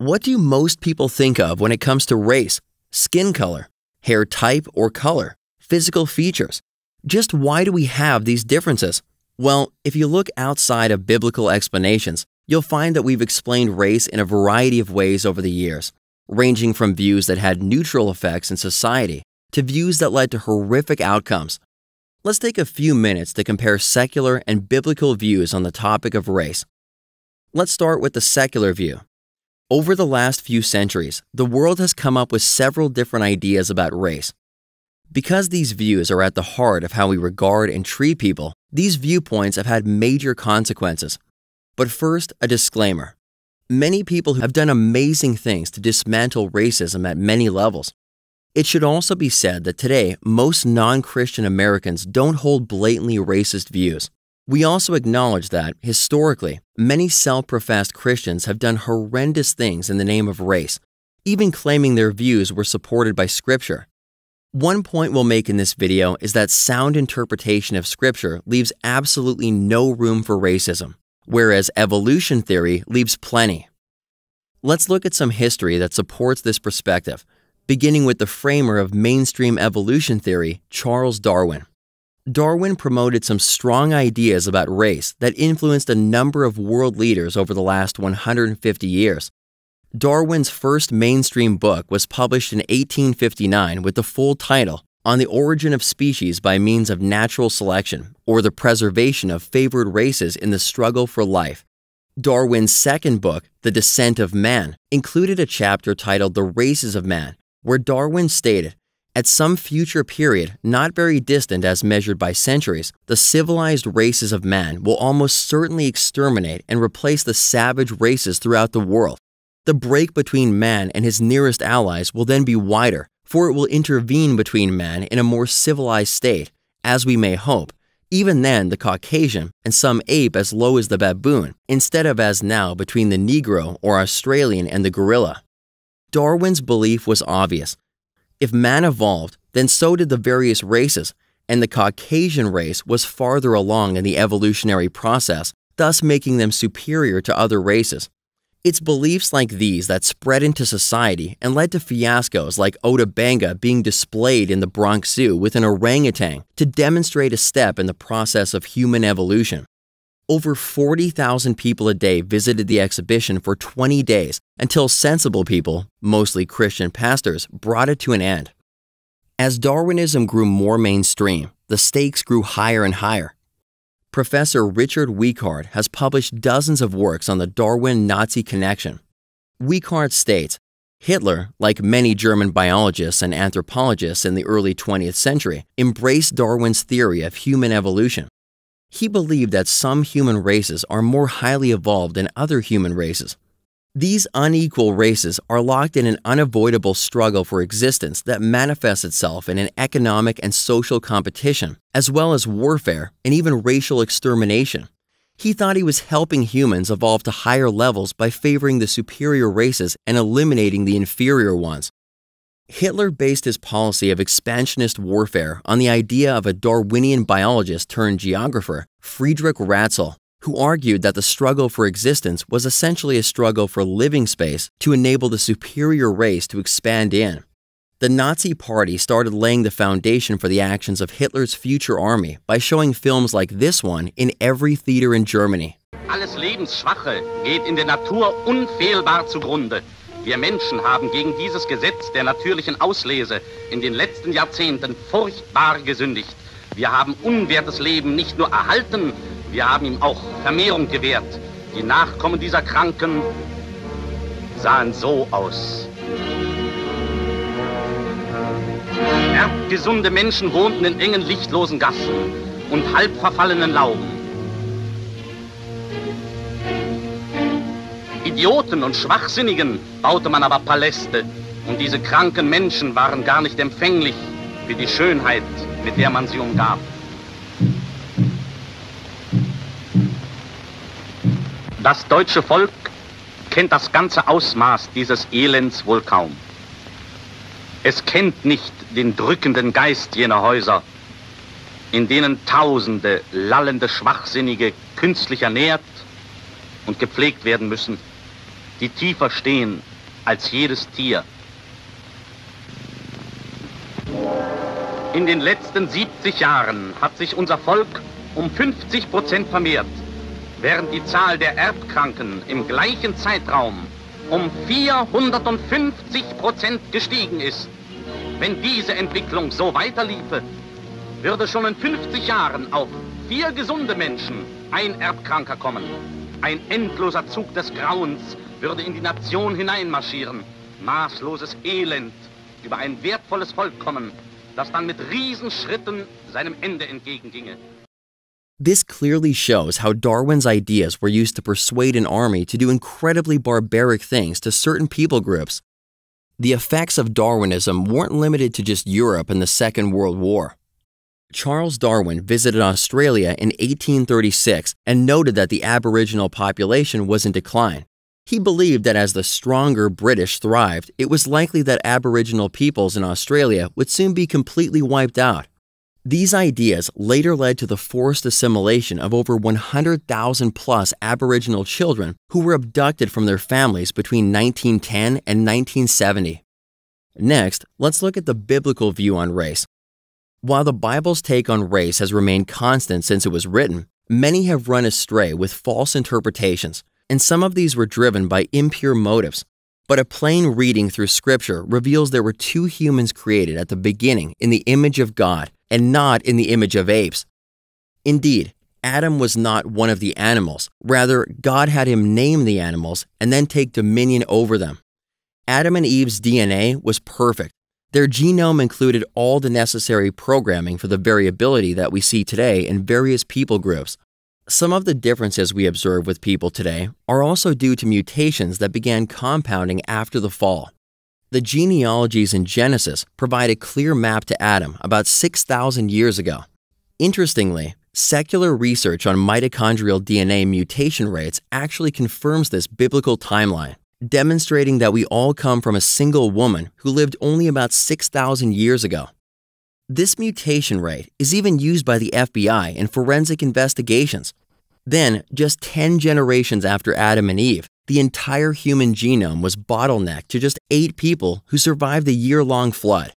What do most people think of when it comes to race, skin color, hair type or color, physical features? Just why do we have these differences? Well, if you look outside of biblical explanations, you'll find that we've explained race in a variety of ways over the years, ranging from views that had neutral effects in society to views that led to horrific outcomes. Let's take a few minutes to compare secular and biblical views on the topic of race. Let's start with the secular view. Over the last few centuries, the world has come up with several different ideas about race. Because these views are at the heart of how we regard and treat people, these viewpoints have had major consequences. But first, a disclaimer. Many people have done amazing things to dismantle racism at many levels. It should also be said that today, most non Christian Americans don't hold blatantly racist views. We also acknowledge that, historically, many self professed Christians have done horrendous things in the name of race, even claiming their views were supported by Scripture. One point we'll make in this video is that sound interpretation of Scripture leaves absolutely no room for racism, whereas evolution theory leaves plenty. Let's look at some history that supports this perspective, beginning with the framer of mainstream evolution theory, Charles Darwin. Darwin promoted some strong ideas about race that influenced a number of world leaders over the last 150 years. Darwin's first mainstream book was published in 1859 with the full title On the Origin of Species by Means of Natural Selection, or the Preservation of Favored Races in the Struggle for Life. Darwin's second book, The Descent of Man, included a chapter titled The Races of Man, where Darwin stated at some future period, not very distant as measured by centuries, the civilized races of man will almost certainly exterminate and replace the savage races throughout the world. The break between man and his nearest allies will then be wider, for it will intervene between man in a more civilized state, as we may hope. Even then, the Caucasian, and some ape as low as the baboon, instead of as now between the Negro or Australian and the gorilla. Darwin's belief was obvious if man evolved, then so did the various races, and the Caucasian race was farther along in the evolutionary process, thus making them superior to other races. It's beliefs like these that spread into society and led to fiascos like Benga being displayed in the Bronx Zoo with an orangutan to demonstrate a step in the process of human evolution. Over 40,000 people a day visited the exhibition for 20 days until sensible people, mostly Christian pastors, brought it to an end. As Darwinism grew more mainstream, the stakes grew higher and higher. Professor Richard Weikart has published dozens of works on the Darwin Nazi connection. Weikart states Hitler, like many German biologists and anthropologists in the early 20th century, embraced Darwin's theory of human evolution he believed that some human races are more highly evolved than other human races. These unequal races are locked in an unavoidable struggle for existence that manifests itself in an economic and social competition, as well as warfare and even racial extermination. He thought he was helping humans evolve to higher levels by favoring the superior races and eliminating the inferior ones. Hitler based his policy of expansionist warfare on the idea of a Darwinian biologist turned geographer, Friedrich Ratzel, who argued that the struggle for existence was essentially a struggle for living space to enable the superior race to expand in. The Nazi Party started laying the foundation for the actions of Hitler's future army by showing films like this one in every theater in Germany. Alles Lebensschwache geht in der Natur unfehlbar zugrunde. Wir Menschen haben gegen dieses Gesetz der natürlichen Auslese in den letzten Jahrzehnten furchtbar gesündigt. Wir haben unwertes Leben nicht nur erhalten, wir haben ihm auch Vermehrung gewährt. Die Nachkommen dieser Kranken sahen so aus. Erbgesunde Menschen wohnten in engen, lichtlosen Gassen und halb verfallenen Lauben. Idioten und Schwachsinnigen baute man aber Paläste. Und diese kranken Menschen waren gar nicht empfänglich für die Schönheit, mit der man sie umgab. Das deutsche Volk kennt das ganze Ausmaß dieses Elends wohl kaum. Es kennt nicht den drückenden Geist jener Häuser, in denen tausende lallende Schwachsinnige künstlich ernährt und gepflegt werden müssen die tiefer stehen als jedes Tier. In den letzten 70 Jahren hat sich unser Volk um 50 Prozent vermehrt, während die Zahl der Erbkranken im gleichen Zeitraum um 450 Prozent gestiegen ist. Wenn diese Entwicklung so weiterliefe, würde schon in 50 Jahren auf vier gesunde Menschen ein Erbkranker kommen. Ein endloser Zug des Grauens, würde in die Nation hineinmarschieren. Maßloses Elend über ein wertvolles Volk kommen, das dann mit Riesenschritten seinem Ende entgegenginge. This clearly shows how Darwin's ideas were used to persuade an army to do incredibly barbaric things to certain people groups. The effects of Darwinism weren't limited to just Europe and the Second World War. Charles Darwin visited Australia in 1836 and noted that the Aboriginal population was in decline. He believed that as the stronger British thrived, it was likely that Aboriginal peoples in Australia would soon be completely wiped out. These ideas later led to the forced assimilation of over 100,000 plus Aboriginal children who were abducted from their families between 1910 and 1970. Next, let's look at the biblical view on race. While the Bible's take on race has remained constant since it was written, many have run astray with false interpretations, and some of these were driven by impure motives. But a plain reading through Scripture reveals there were two humans created at the beginning in the image of God and not in the image of apes. Indeed, Adam was not one of the animals. Rather, God had him name the animals and then take dominion over them. Adam and Eve's DNA was perfect. Their genome included all the necessary programming for the variability that we see today in various people groups, some of the differences we observe with people today are also due to mutations that began compounding after the fall. The genealogies in Genesis provide a clear map to Adam about 6,000 years ago. Interestingly, secular research on mitochondrial DNA mutation rates actually confirms this biblical timeline, demonstrating that we all come from a single woman who lived only about 6,000 years ago. This mutation rate is even used by the FBI in forensic investigations then, just 10 generations after Adam and Eve, the entire human genome was bottlenecked to just eight people who survived the year long flood.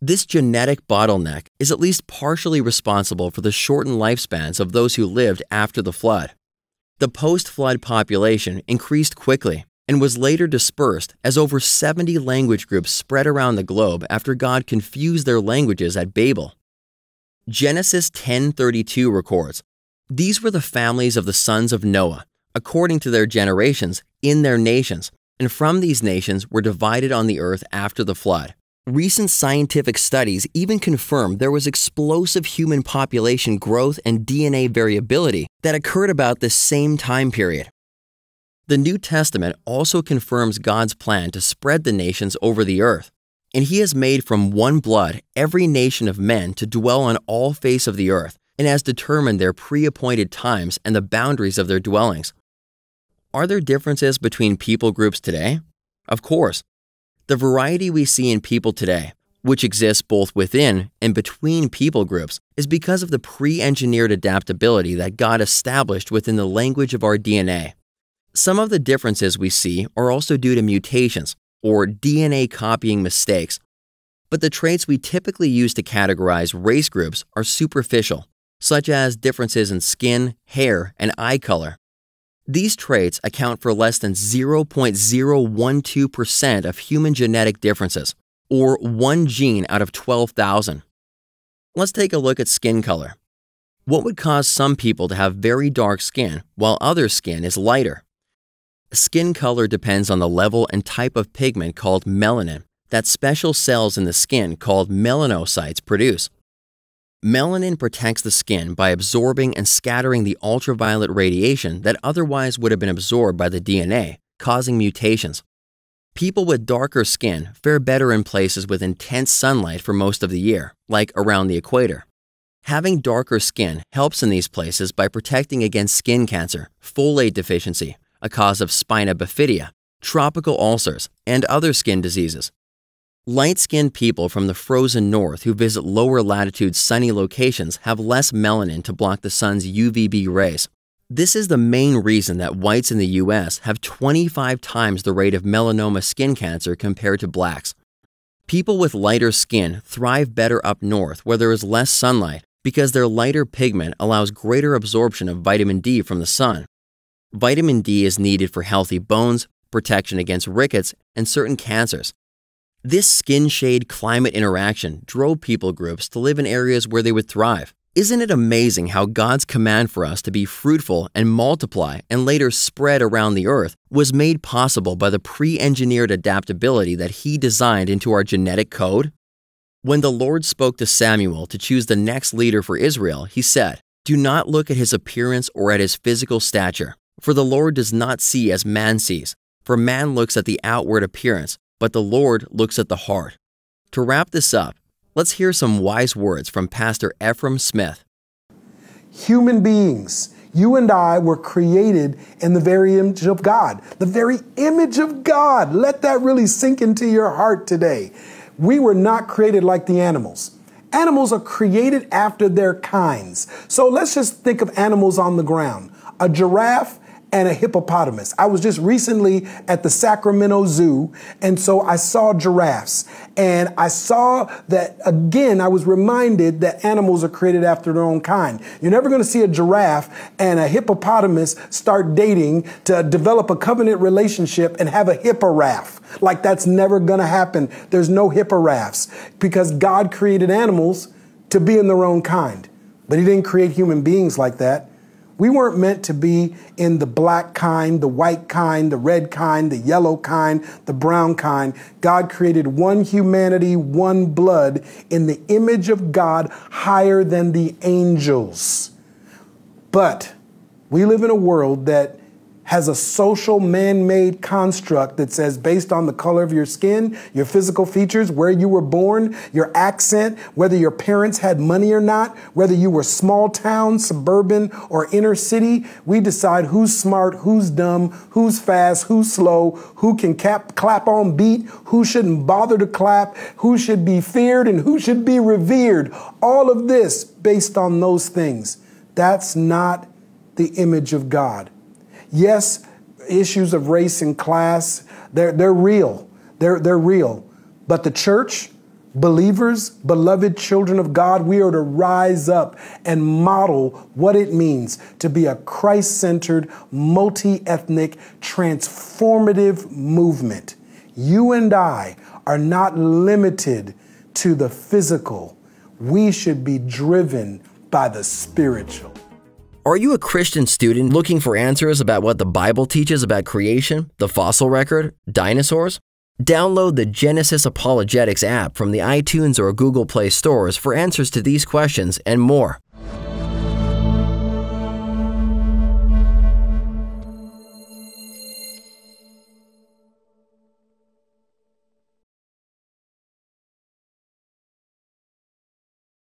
This genetic bottleneck is at least partially responsible for the shortened lifespans of those who lived after the flood. The post flood population increased quickly and was later dispersed as over 70 language groups spread around the globe after God confused their languages at Babel. Genesis 10:32 records these were the families of the sons of Noah, according to their generations, in their nations, and from these nations were divided on the earth after the flood. Recent scientific studies even confirmed there was explosive human population growth and DNA variability that occurred about this same time period. The New Testament also confirms God's plan to spread the nations over the earth, and He has made from one blood every nation of men to dwell on all face of the earth, and has determined their pre appointed times and the boundaries of their dwellings. Are there differences between people groups today? Of course. The variety we see in people today, which exists both within and between people groups, is because of the pre engineered adaptability that God established within the language of our DNA. Some of the differences we see are also due to mutations, or DNA copying mistakes, but the traits we typically use to categorize race groups are superficial such as differences in skin, hair, and eye color. These traits account for less than 0.012% of human genetic differences, or one gene out of 12,000. Let's take a look at skin color. What would cause some people to have very dark skin while others' skin is lighter? Skin color depends on the level and type of pigment called melanin that special cells in the skin called melanocytes produce Melanin protects the skin by absorbing and scattering the ultraviolet radiation that otherwise would have been absorbed by the DNA, causing mutations. People with darker skin fare better in places with intense sunlight for most of the year, like around the equator. Having darker skin helps in these places by protecting against skin cancer, folate deficiency, a cause of spina bifida, tropical ulcers, and other skin diseases. Light skinned people from the frozen north who visit lower latitude sunny locations have less melanin to block the sun's UVB rays. This is the main reason that whites in the US have 25 times the rate of melanoma skin cancer compared to blacks. People with lighter skin thrive better up north where there is less sunlight because their lighter pigment allows greater absorption of vitamin D from the sun. Vitamin D is needed for healthy bones, protection against rickets, and certain cancers. This skin shade climate interaction drove people groups to live in areas where they would thrive. Isn't it amazing how God's command for us to be fruitful and multiply and later spread around the earth was made possible by the pre engineered adaptability that He designed into our genetic code? When the Lord spoke to Samuel to choose the next leader for Israel, He said, Do not look at his appearance or at his physical stature, for the Lord does not see as man sees, for man looks at the outward appearance, but the Lord looks at the heart. To wrap this up, let's hear some wise words from Pastor Ephraim Smith. Human beings, you and I were created in the very image of God, the very image of God. Let that really sink into your heart today. We were not created like the animals. Animals are created after their kinds. So let's just think of animals on the ground. A giraffe and a hippopotamus. I was just recently at the Sacramento Zoo, and so I saw giraffes. And I saw that, again, I was reminded that animals are created after their own kind. You're never gonna see a giraffe and a hippopotamus start dating to develop a covenant relationship and have a hipporaph. Like, that's never gonna happen. There's no hipporaphs because God created animals to be in their own kind. But He didn't create human beings like that. We weren't meant to be in the black kind, the white kind, the red kind, the yellow kind, the brown kind. God created one humanity, one blood in the image of God higher than the angels. But we live in a world that has a social man made construct that says, based on the color of your skin, your physical features, where you were born, your accent, whether your parents had money or not, whether you were small town, suburban, or inner city, we decide who's smart, who's dumb, who's fast, who's slow, who can cap, clap on beat, who shouldn't bother to clap, who should be feared, and who should be revered. All of this based on those things. That's not the image of God. Yes, issues of race and class, they're, they're real. They're, they're real. But the church, believers, beloved children of God, we are to rise up and model what it means to be a Christ centered, multi ethnic, transformative movement. You and I are not limited to the physical, we should be driven by the spiritual. Are you a Christian student looking for answers about what the Bible teaches about creation, the fossil record, dinosaurs? Download the Genesis Apologetics app from the iTunes or Google Play stores for answers to these questions and more.